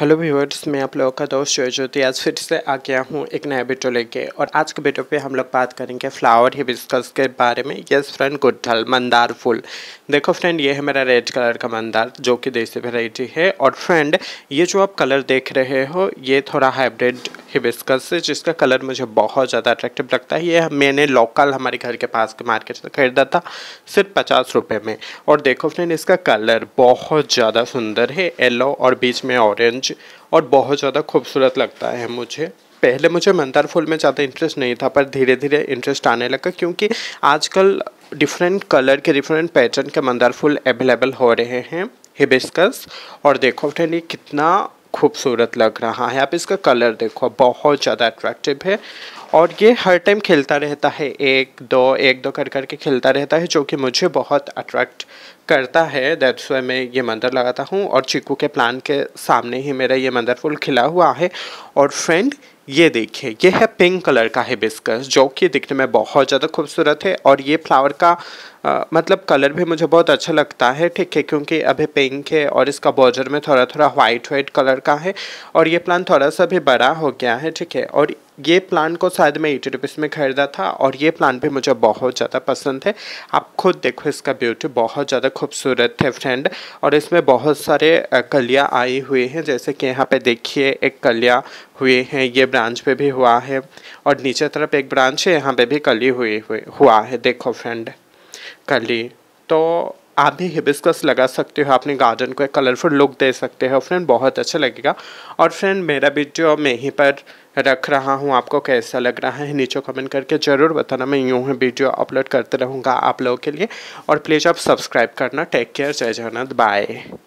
hello viewers मैं आप लोगों का दोस्त ज्योति आज फिर से आ गया हूँ एक नया वीडियो लेके और आज के वीडियो पे हम लोग बात करेंगे फ्लावर हिबिस्कस के बारे में यस फ्रेंड गुड्ढल मंदार फूल देखो फ्रेंड ये है मेरा रेड कलर का मंदार जो कि देसी वेराइटी है और फ्रेंड ये जो आप कलर देख रहे हो ये थोड़ा हाइब्रिड हिबिस्कस है जिसका कलर मुझे बहुत ज़्यादा अट्रैक्टिव लगता है ये मैंने लोकल हमारे घर के पास के मार्केट से खरीदा था सिर्फ पचास रुपये में और देखो फ्रेंड इसका कलर बहुत ज़्यादा सुंदर है येलो और बीच में ऑरेंज रिच और बहुत ज़्यादा खूबसूरत लगता है मुझे पहले मुझे मंदार फूल में ज़्यादा इंटरेस्ट नहीं था पर धीरे धीरे इंटरेस्ट आने लगा क्योंकि आजकल डिफरेंट कलर के डिफरेंट पैटर्न के मंदार फूल अवेलेबल हो रहे हैं हिबिस्कस और देखो फ्रेंड ये कितना खूबसूरत लग रहा है आप इसका कलर देखो बहुत ज़्यादा अट्रैक्टिव है और ये हर टाइम खेलता रहता है एक दो एक दो कर करके खेलता रहता है जो कि मुझे बहुत अट्रैक्ट करता है दैट्स वाई मैं ये मंदिर लगाता हूँ और चिकू के प्लान के सामने ही मेरा ये मंदिर फुल खिला हुआ है और फ्रेंड ये देखिए ये है पिंक कलर का है बिस्कस जो कि दिखने में बहुत ज़्यादा खूबसूरत है और ये फ्लावर का आ, मतलब कलर भी मुझे बहुत अच्छा लगता है ठीक है क्योंकि अभी पिंक है और इसका बॉर्डर में थोड़ा थोड़ा वाइट वाइट कलर का है और ये प्लान थोड़ा सा भी बड़ा हो गया है ठीक है और ये प्लान को शायद मैं एटी रुपीज़ में ख़रीदा था और ये प्लान भी मुझे बहुत ज़्यादा पसंद है आप खुद देखो इसका ब्यूटी बहुत ज़्यादा खूबसूरत है फ्रेंड और इसमें बहुत सारे कलियाँ आई हुई हैं जैसे कि यहाँ पे देखिए एक कलियाँ हुए हैं ये ब्रांच पे भी हुआ है और नीचे तरफ एक ब्रांच है यहाँ पर भी कली हुई हुई हुआ है देखो फ्रेंड कली तो आप भी हिबिस्कस लगा सकते हो अपने गार्डन को एक कलरफुल लुक दे सकते हो फ्रेंड बहुत अच्छा लगेगा और फ्रेंड मेरा वीडियो मैं यहीं पर रख रहा हूँ आपको कैसा लग रहा है नीचे कमेंट करके ज़रूर बताना मैं यूँ ही वीडियो अपलोड करते रहूँगा आप लोगों के लिए और प्लीज़ आप सब्सक्राइब करना टेक केयर जय जगन्नाथ बाय